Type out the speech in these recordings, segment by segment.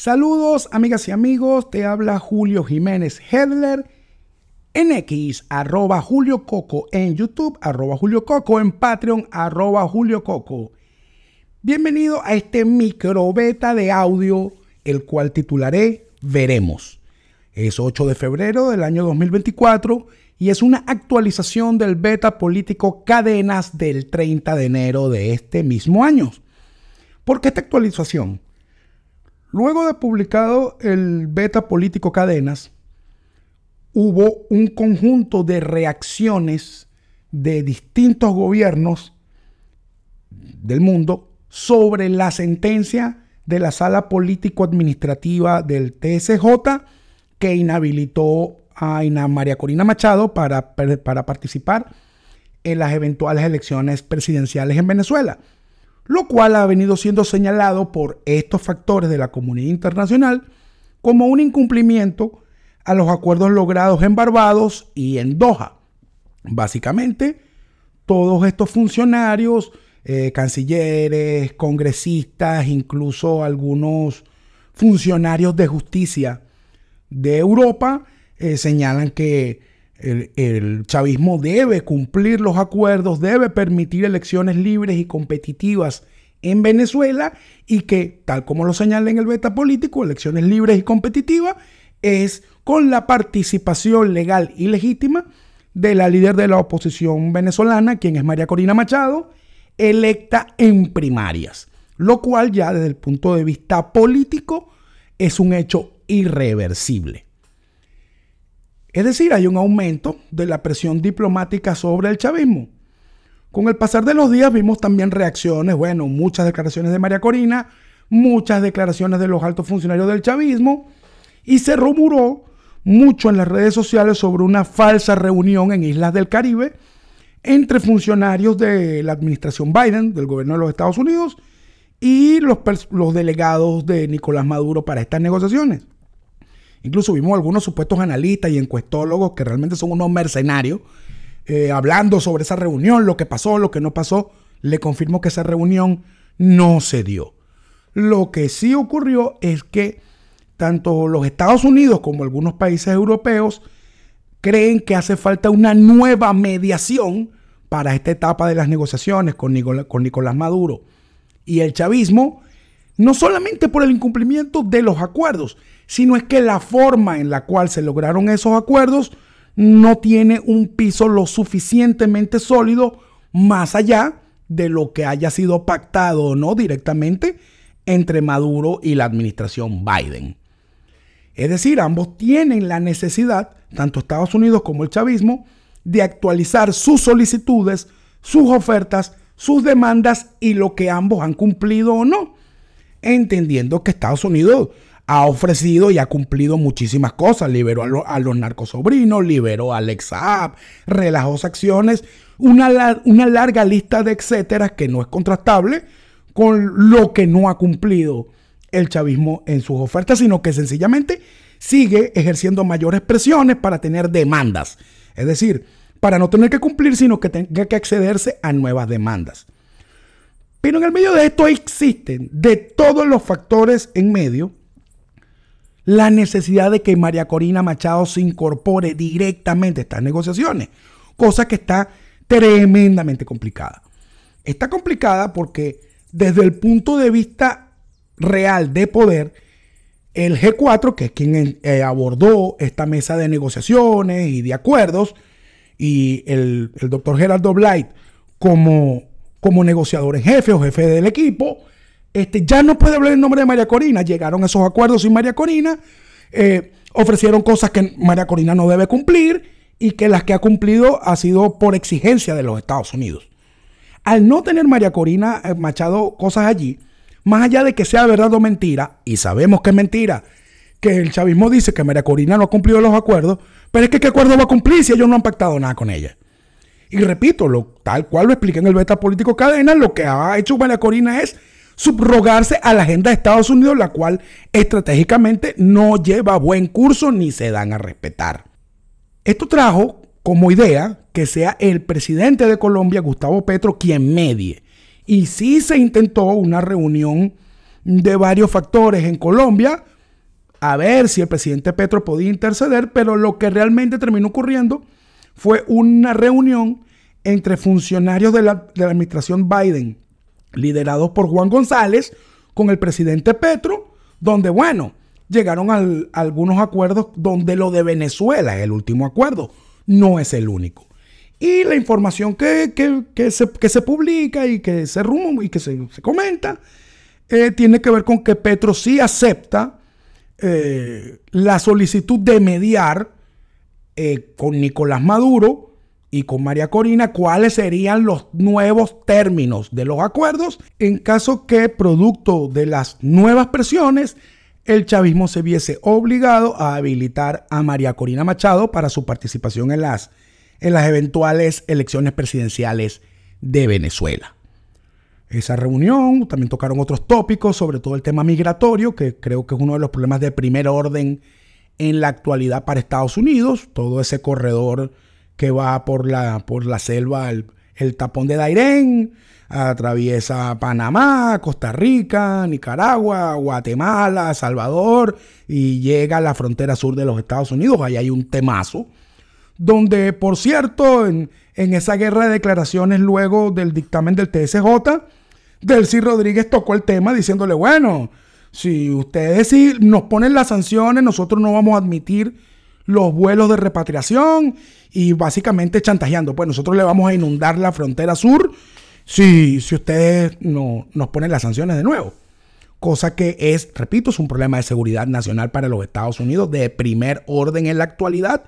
Saludos amigas y amigos, te habla Julio Jiménez Hedler en X, arroba Julio Coco, en YouTube, arroba Julio Coco, en Patreon, arroba Julio Coco. Bienvenido a este micro beta de audio, el cual titularé Veremos. Es 8 de febrero del año 2024 y es una actualización del beta político Cadenas del 30 de enero de este mismo año. ¿Por qué esta actualización? Luego de publicado el beta político Cadenas, hubo un conjunto de reacciones de distintos gobiernos del mundo sobre la sentencia de la sala político-administrativa del TSJ que inhabilitó a María Corina Machado para, para participar en las eventuales elecciones presidenciales en Venezuela lo cual ha venido siendo señalado por estos factores de la comunidad internacional como un incumplimiento a los acuerdos logrados en Barbados y en Doha. Básicamente, todos estos funcionarios, eh, cancilleres, congresistas, incluso algunos funcionarios de justicia de Europa, eh, señalan que el, chavismo debe cumplir los acuerdos, debe permitir elecciones libres y competitivas en Venezuela y que, tal como lo señala en el beta político, elecciones libres y competitivas es con la participación legal y legítima de la líder de la oposición venezolana, quien es María Corina Machado, electa en primarias, lo cual ya desde el punto de vista político es un hecho irreversible. Es decir, hay un aumento de la presión diplomática sobre el chavismo. Con el pasar de los días vimos también reacciones, bueno, muchas declaraciones de María Corina, muchas declaraciones de los altos funcionarios del chavismo y se rumuró mucho en las redes sociales sobre una falsa reunión en Islas del Caribe entre funcionarios de la administración Biden, del gobierno de los Estados Unidos, y los, los delegados de Nicolás Maduro para estas negociaciones. Incluso vimos algunos supuestos analistas y encuestólogos que realmente son unos mercenarios eh, hablando sobre esa reunión, lo que pasó, lo que no pasó. Le confirmo que esa reunión no se dio. Lo que sí ocurrió es que tanto los Estados Unidos como algunos países europeos creen que hace falta una nueva mediación para esta etapa de las negociaciones con Nicolás Maduro y el chavismo, no solamente por el incumplimiento de los acuerdos, sino es que la forma en la cual se lograron esos acuerdos no tiene un piso lo suficientemente sólido más allá de lo que haya sido pactado o no directamente entre Maduro y la administración Biden. Es decir, ambos tienen la necesidad, tanto Estados Unidos como el chavismo, de actualizar sus solicitudes, sus ofertas, sus demandas y lo que ambos han cumplido o no, entendiendo que Estados Unidos ha ofrecido y ha cumplido muchísimas cosas. Liberó a, los narcosobrinos, liberó a Alexa App, relajó acciones, una, una larga lista de etcétera que no es contrastable con lo que no ha cumplido el chavismo en sus ofertas, sino que sencillamente sigue ejerciendo mayores presiones para tener demandas. Es decir, para no tener que cumplir, sino que tenga que accederse a nuevas demandas. Pero en el medio de esto existen de todos los factores en medio la necesidad de que María Corina Machado se incorpore directamente a estas negociaciones, cosa que está tremendamente complicada. Está complicada porque desde el punto de vista real de poder, el G4, que es quien eh, abordó esta mesa de negociaciones y de acuerdos, y el, doctor Gerardo Blight como, como negociador en jefe o jefe del equipo, este, ya no puede hablar en nombre de María Corina. Llegaron esos acuerdos sin María Corina. Eh, ofrecieron cosas que María Corina no debe cumplir y que las que ha cumplido ha sido por exigencia de los Estados Unidos. Al no tener María Corina eh, Machado cosas allí, más allá de que sea verdad o mentira, y sabemos que es mentira, que el chavismo dice que María Corina no ha cumplido los acuerdos, pero es que qué acuerdo va a cumplir si ellos no han pactado nada con ella. Y repito, lo, tal cual lo explica en el beta político cadena, lo que ha hecho María Corina es subrogarse a la agenda de Estados Unidos, la cual estratégicamente no lleva buen curso ni se dan a respetar. Esto trajo como idea que sea el presidente de Colombia, Gustavo Petro, quien medie. Y sí se intentó una reunión de varios factores en Colombia, a ver si el presidente Petro podía interceder, pero lo que realmente terminó ocurriendo fue una reunión entre funcionarios de la, de la administración Biden, liderados por Juan González con el presidente Petro, donde, bueno, llegaron a algunos acuerdos donde lo de Venezuela es el último acuerdo, no es el único. Y la información que, que, se, publica y que se y que se, comenta eh, tiene que ver con que Petro sí acepta eh, la solicitud de mediar eh, con Nicolás Maduro y con María Corina cuáles serían los nuevos términos de los acuerdos en caso que, producto de las nuevas presiones, el chavismo se viese obligado a habilitar a María Corina Machado para su participación en las, en las eventuales elecciones presidenciales de Venezuela. Esa reunión también tocaron otros tópicos, sobre todo el tema migratorio, que creo que es uno de los problemas de primer orden en la actualidad para Estados Unidos, todo ese corredor que va por la, por la selva, el, tapón de Dairén, atraviesa Panamá, Costa Rica, Nicaragua, Guatemala, Salvador y llega a la frontera sur de los Estados Unidos. Ahí hay un temazo. Donde, por cierto, en, esa guerra de declaraciones luego del dictamen del TSJ, Delcy Rodríguez tocó el tema diciéndole, bueno, si ustedes nos ponen las sanciones, nosotros no vamos a admitir los vuelos de repatriación y básicamente chantajeando. Pues nosotros le vamos a inundar la frontera sur si, si ustedes no, nos ponen las sanciones de nuevo. Cosa que es, repito, es un problema de seguridad nacional para los Estados Unidos de primer orden en la actualidad.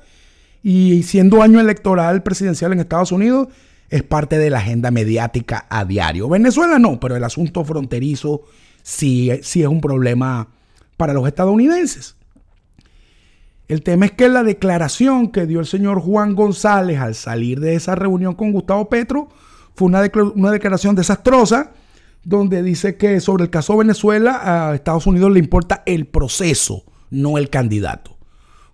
Y siendo año electoral presidencial en Estados Unidos, es parte de la agenda mediática a diario. Venezuela no, pero el asunto fronterizo sí es un problema para los estadounidenses. El tema es que la declaración que dio el señor Juan González al salir de esa reunión con Gustavo Petro fue una, declaración desastrosa donde dice que sobre el caso Venezuela a Estados Unidos le importa el proceso, no el candidato.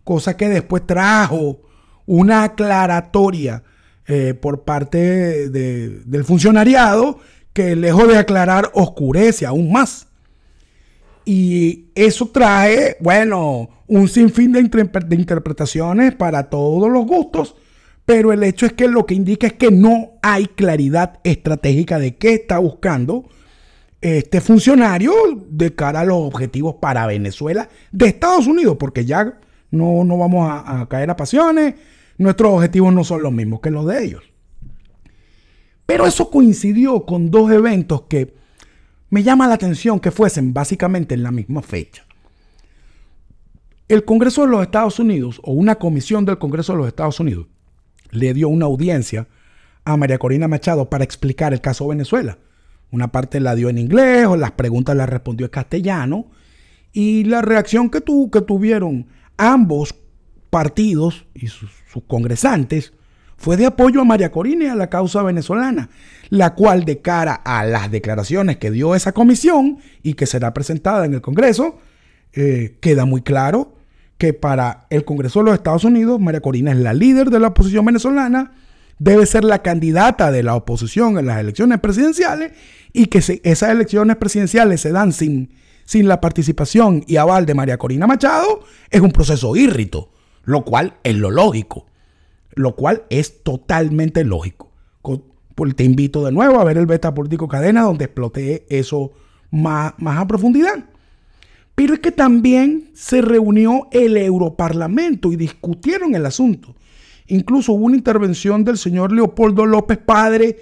Cosa que después trajo una aclaratoria eh, por parte del funcionariado que lejos de aclarar oscurece aún más y eso trae, bueno, un sinfín de, interpretaciones para todos los gustos, pero el hecho es que lo que indica es que no hay claridad estratégica de qué está buscando este funcionario de cara a los objetivos para Venezuela de Estados Unidos, porque ya no, no vamos a, a, caer a pasiones, nuestros objetivos no son los mismos que los de ellos. Pero eso coincidió con dos eventos que me llama la atención que fuesen básicamente en la misma fecha. El Congreso de los Estados Unidos o una comisión del Congreso de los Estados Unidos le dio una audiencia a María Corina Machado para explicar el caso Venezuela. Una parte la dio en inglés, o las preguntas las respondió en castellano. Y la reacción que, que tuvieron ambos partidos y sus congresantes fue de apoyo a María Corina y a la causa venezolana, la cual de cara a las declaraciones que dio esa comisión y que será presentada en el Congreso, eh, queda muy claro que para el Congreso de los Estados Unidos, María Corina es la líder de la oposición venezolana, debe ser la candidata de la oposición en las elecciones presidenciales y que esas elecciones presidenciales se dan sin, sin la participación y aval de María Corina Machado, es un proceso írrito, lo cual es lo lógico lo cual es totalmente lógico. Pues, te invito de nuevo a ver el beta político cadena donde exploté eso más, más a profundidad. Pero es que también se reunió el Europarlamento y discutieron el asunto. Incluso hubo una intervención del señor Leopoldo López Padre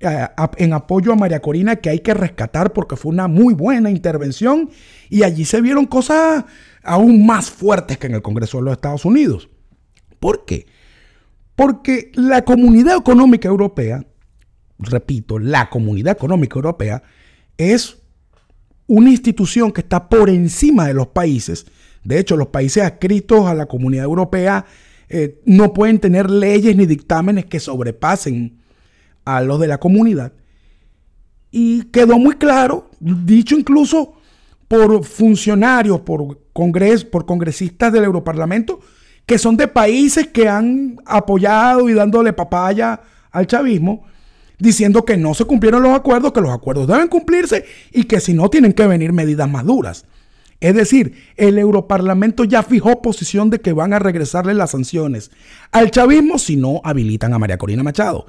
eh, en apoyo a María Corina que hay que rescatar porque fue una muy buena intervención y allí se vieron cosas aún más fuertes que en el Congreso de los Estados Unidos. ¿Por qué? Porque la comunidad económica europea, repito, la comunidad económica europea es una institución que está por encima de los países. De hecho, los países adscritos a la comunidad europea eh, no pueden tener leyes ni dictámenes que sobrepasen a los de la comunidad. Y quedó muy claro, dicho incluso por funcionarios, por, por congresistas del Europarlamento, que son de países que han apoyado y dándole papaya al chavismo, diciendo que no se cumplieron los acuerdos, que los acuerdos deben cumplirse y que si no tienen que venir medidas más duras. Es decir, el Europarlamento ya fijó posición de que van a regresarle las sanciones al chavismo si no habilitan a María Corina Machado,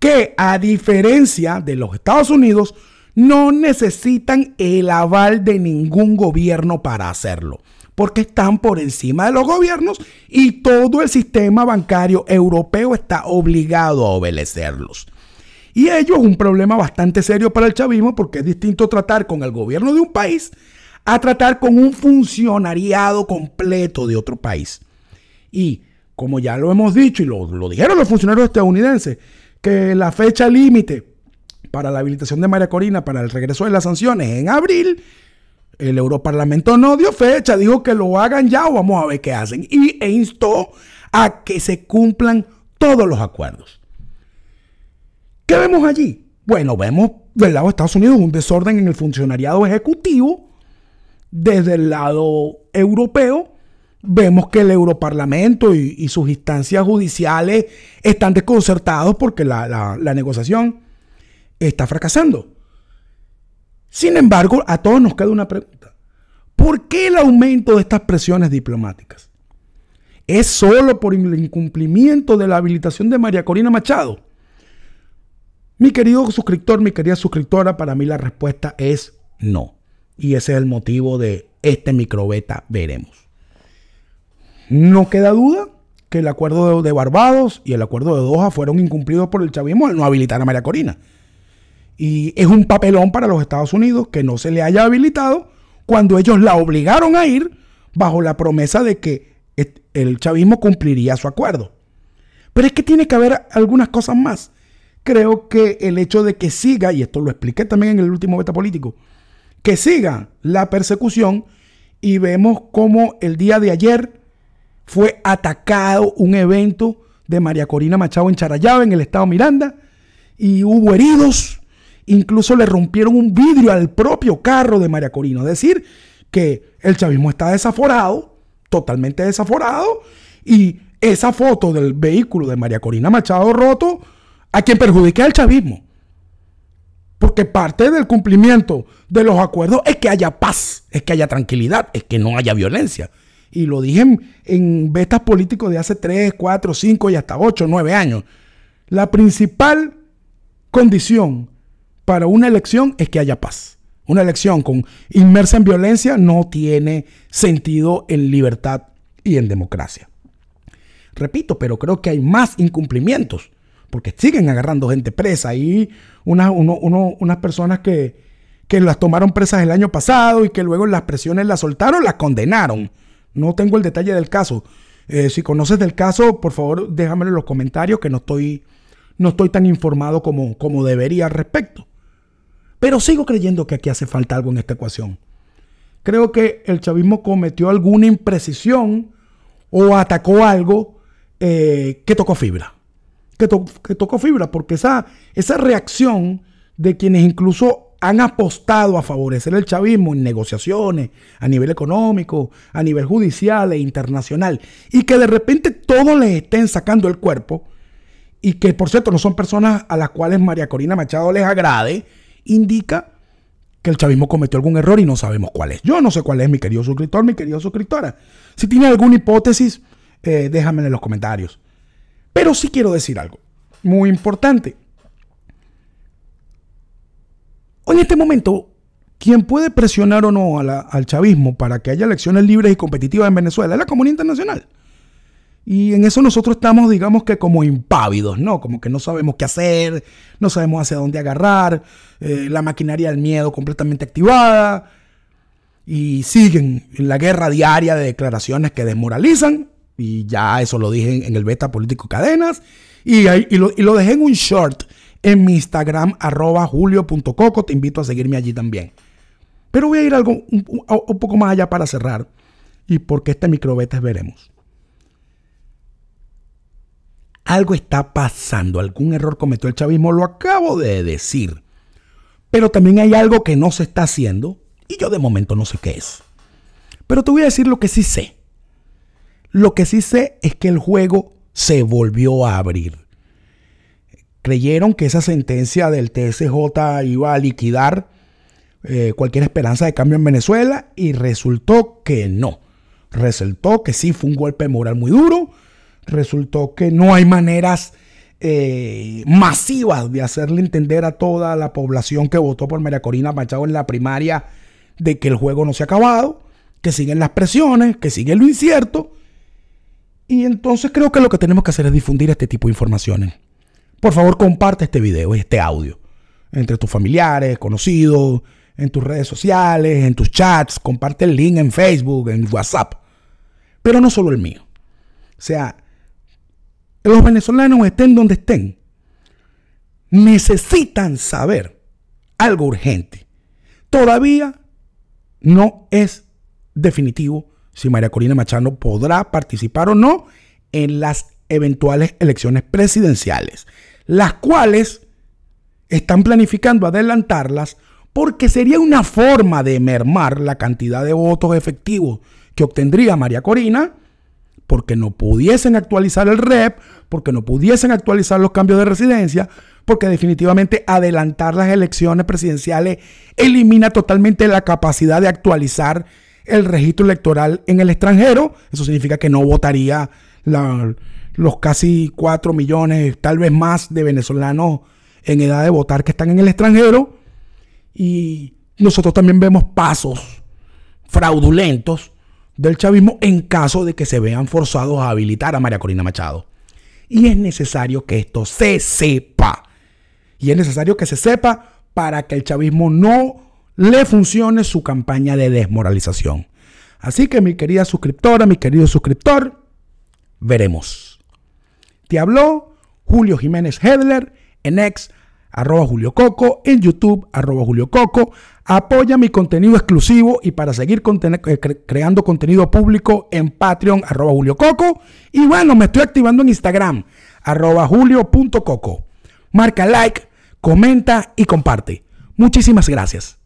que a diferencia de los Estados Unidos, no necesitan el aval de ningún gobierno para hacerlo, porque están por encima de los gobiernos y todo el sistema bancario europeo está obligado a obedecerlos. Y ello es un problema bastante serio para el chavismo porque es distinto tratar con el gobierno de un país a tratar con un funcionariado completo de otro país. Y como ya lo hemos dicho y lo, dijeron los funcionarios estadounidenses, que la fecha límite para la habilitación de María Corina para el regreso de las sanciones en abril, el Europarlamento no dio fecha, dijo que lo hagan ya o vamos a ver qué hacen. Y, e instó a que se cumplan todos los acuerdos. ¿Qué vemos allí? Bueno, vemos del lado de Estados Unidos un desorden en el funcionariado ejecutivo. Desde el lado europeo, vemos que el Europarlamento y, sus instancias judiciales están desconcertados porque la negociación está fracasando. Sin embargo, a todos nos queda una pregunta. ¿Por qué el aumento de estas presiones diplomáticas? ¿Es solo por el incumplimiento de la habilitación de María Corina Machado? Mi querido suscriptor, mi querida suscriptora, para mí la respuesta es no. Y ese es el motivo de este microbeta, veremos. No queda duda que el acuerdo de Barbados y el acuerdo de Doha fueron incumplidos por el chavismo al no habilitar a María Corina. Y es un papelón para los Estados Unidos que no se le haya habilitado cuando ellos la obligaron a ir bajo la promesa de que el chavismo cumpliría su acuerdo. Pero es que tiene que haber algunas cosas más. Creo que el hecho de que siga, y esto lo expliqué también en el último beta político, que siga la persecución y vemos cómo el día de ayer fue atacado un evento de María Corina Machado en Charallave, en el estado Miranda, y hubo heridos Incluso le rompieron un vidrio al propio carro de María Corina. Es decir, que el chavismo está desaforado, totalmente desaforado, y esa foto del vehículo de María Corina Machado roto, a quien perjudica al chavismo. Porque parte del cumplimiento de los acuerdos es que haya paz, es que haya tranquilidad, es que no haya violencia. Y lo dije en, en políticos de hace 3, 4, 5 y hasta 8, 9 años. La principal condición para una elección es que haya paz. Una elección con inmersa en violencia no tiene sentido en libertad y en democracia. Repito, pero creo que hay más incumplimientos, porque siguen agarrando gente presa y unas personas que, las tomaron presas el año pasado y que luego las presiones las soltaron, las condenaron. No tengo el detalle del caso. Eh, si conoces del caso, por favor déjamelo en los comentarios que no estoy, no estoy tan informado como, como debería al respecto. Pero sigo creyendo que aquí hace falta algo en esta ecuación. Creo que el chavismo cometió alguna imprecisión o atacó algo eh, que tocó fibra. Que, tocó fibra, porque esa, esa reacción de quienes incluso han apostado a favorecer el chavismo en negociaciones a nivel económico, a nivel judicial e internacional, y que de repente todos les estén sacando el cuerpo, y que por cierto no son personas a las cuales María Corina Machado les agrade, indica que el chavismo cometió algún error y no sabemos cuál es. Yo no sé cuál es, mi querido suscriptor, mi querida suscriptora. Si tiene alguna hipótesis, eh, déjamela en los comentarios. Pero sí quiero decir algo muy importante. En este momento, quien puede presionar o no al chavismo para que haya elecciones libres y competitivas en Venezuela es la comunidad internacional. Y en eso nosotros estamos, digamos que como impávidos, ¿no? Como que no sabemos qué hacer, no sabemos hacia dónde agarrar, eh, la maquinaria del miedo completamente activada. Y siguen en la guerra diaria de declaraciones que desmoralizan. Y ya eso lo dije en el beta político cadenas. Y, ahí, lo, dejé en un short en mi Instagram, arroba julio.coco. Te invito a seguirme allí también. Pero voy a ir algo un, poco más allá para cerrar. Y porque este microbeta veremos. Algo está pasando, algún error cometió el chavismo, lo acabo de decir. Pero también hay algo que no se está haciendo y yo de momento no sé qué es. Pero te voy a decir lo que sí sé. Lo que sí sé es que el juego se volvió a abrir. Creyeron que esa sentencia del TSJ iba a liquidar eh, cualquier esperanza de cambio en Venezuela y resultó que no. Resultó que sí fue un golpe moral muy duro, resultó que no hay maneras eh, masivas de hacerle entender a toda la población que votó por María Corina Machado en la primaria de que el juego no se ha acabado, que siguen las presiones, que sigue lo incierto. Y entonces creo que lo que tenemos que hacer es difundir este tipo de informaciones. Por favor, comparte este video y este audio entre tus familiares, conocidos, en tus redes sociales, en tus chats, comparte el link en Facebook, en WhatsApp. Pero no solo el mío. O sea, los venezolanos estén donde estén, necesitan saber algo urgente. Todavía no es definitivo si María Corina Machado podrá participar o no en las eventuales elecciones presidenciales, las cuales están planificando adelantarlas porque sería una forma de mermar la cantidad de votos efectivos que obtendría María Corina porque no pudiesen actualizar el REP, porque no pudiesen actualizar los cambios de residencia, porque definitivamente adelantar las elecciones presidenciales elimina totalmente la capacidad de actualizar el registro electoral en el extranjero. Eso significa que no votaría los casi 4 millones, tal vez más, de venezolanos en edad de votar que están en el extranjero. Y nosotros también vemos pasos fraudulentos del chavismo en caso de que se vean forzados a habilitar a María Corina Machado. Y es necesario que esto se sepa. Y es necesario que se sepa para que el chavismo no le funcione su campaña de desmoralización. Así que mi querida suscriptora, mi querido suscriptor, veremos. Te habló Julio Jiménez Hedler en ex arroba Julio Coco, en YouTube, arroba Julio Coco. Apoya mi contenido exclusivo y para seguir eh, creando contenido público en Patreon, arroba Julio Coco. Y bueno, me estoy activando en Instagram, arroba coco Marca like, comenta y comparte. Muchísimas gracias.